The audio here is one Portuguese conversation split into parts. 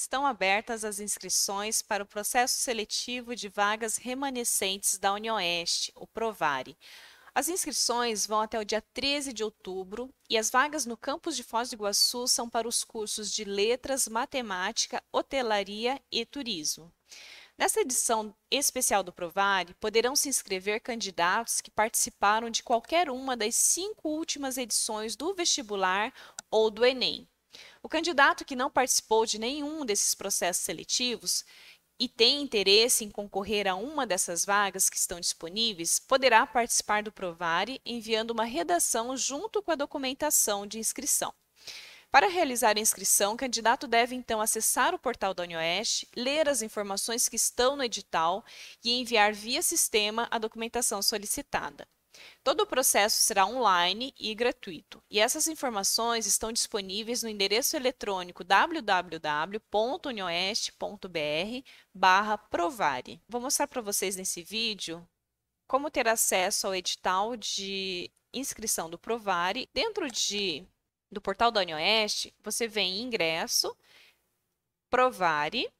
estão abertas as inscrições para o processo seletivo de vagas remanescentes da Oeste, o Provare. As inscrições vão até o dia 13 de outubro e as vagas no campus de Foz do Iguaçu são para os cursos de Letras, Matemática, Hotelaria e Turismo. Nessa edição especial do Provare, poderão se inscrever candidatos que participaram de qualquer uma das cinco últimas edições do vestibular ou do Enem. O candidato que não participou de nenhum desses processos seletivos e tem interesse em concorrer a uma dessas vagas que estão disponíveis, poderá participar do Provare enviando uma redação junto com a documentação de inscrição. Para realizar a inscrição, o candidato deve então acessar o portal da UniOeste, ler as informações que estão no edital e enviar via sistema a documentação solicitada. Todo o processo será online e gratuito. E essas informações estão disponíveis no endereço eletrônico www.unioeste.br/provare. Vou mostrar para vocês nesse vídeo como ter acesso ao edital de inscrição do Provare. Dentro de, do portal da Unioeste, você vem em ingresso, Provare,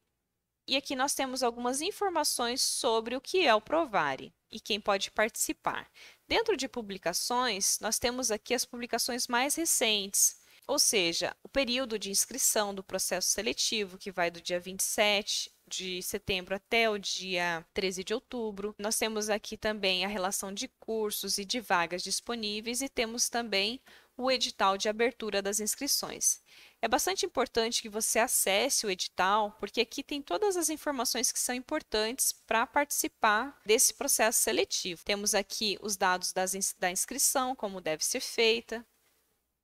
e aqui nós temos algumas informações sobre o que é o Provare e quem pode participar. Dentro de publicações, nós temos aqui as publicações mais recentes, ou seja, o período de inscrição do processo seletivo, que vai do dia 27 de setembro até o dia 13 de outubro. Nós temos aqui também a relação de cursos e de vagas disponíveis e temos também o edital de abertura das inscrições. É bastante importante que você acesse o edital, porque aqui tem todas as informações que são importantes para participar desse processo seletivo. Temos aqui os dados da inscrição, como deve ser feita,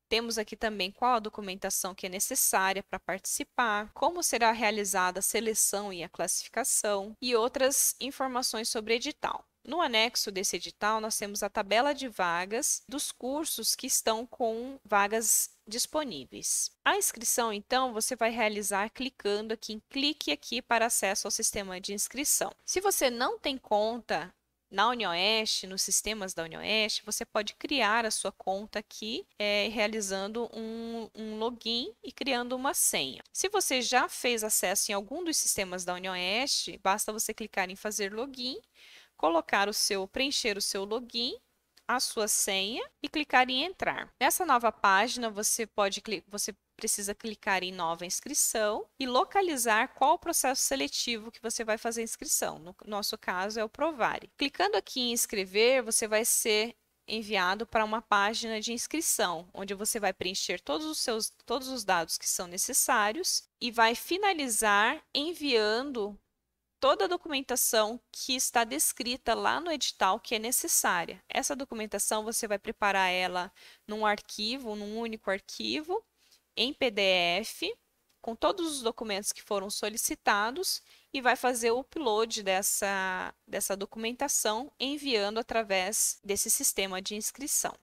temos aqui também qual a documentação que é necessária para participar, como será realizada a seleção e a classificação e outras informações sobre edital. No anexo desse edital, nós temos a tabela de vagas dos cursos que estão com vagas disponíveis. A inscrição, então, você vai realizar clicando aqui em clique aqui para acesso ao sistema de inscrição. Se você não tem conta na UniOeste, nos sistemas da UniOeste, você pode criar a sua conta aqui, é, realizando um, um, login e criando uma senha. Se você já fez acesso em algum dos sistemas da UniOeste, basta você clicar em fazer login colocar o seu, preencher o seu login, a sua senha e clicar em entrar. Nessa nova página, você pode você precisa clicar em nova inscrição e localizar qual o processo seletivo que você vai fazer a inscrição. No nosso caso é o Provare. Clicando aqui em inscrever, você vai ser enviado para uma página de inscrição, onde você vai preencher todos os seus todos os dados que são necessários e vai finalizar enviando toda a documentação que está descrita lá no edital que é necessária. Essa documentação você vai preparar ela num arquivo, num único arquivo, em PDF, com todos os documentos que foram solicitados e vai fazer o upload dessa, dessa documentação enviando através desse sistema de inscrição.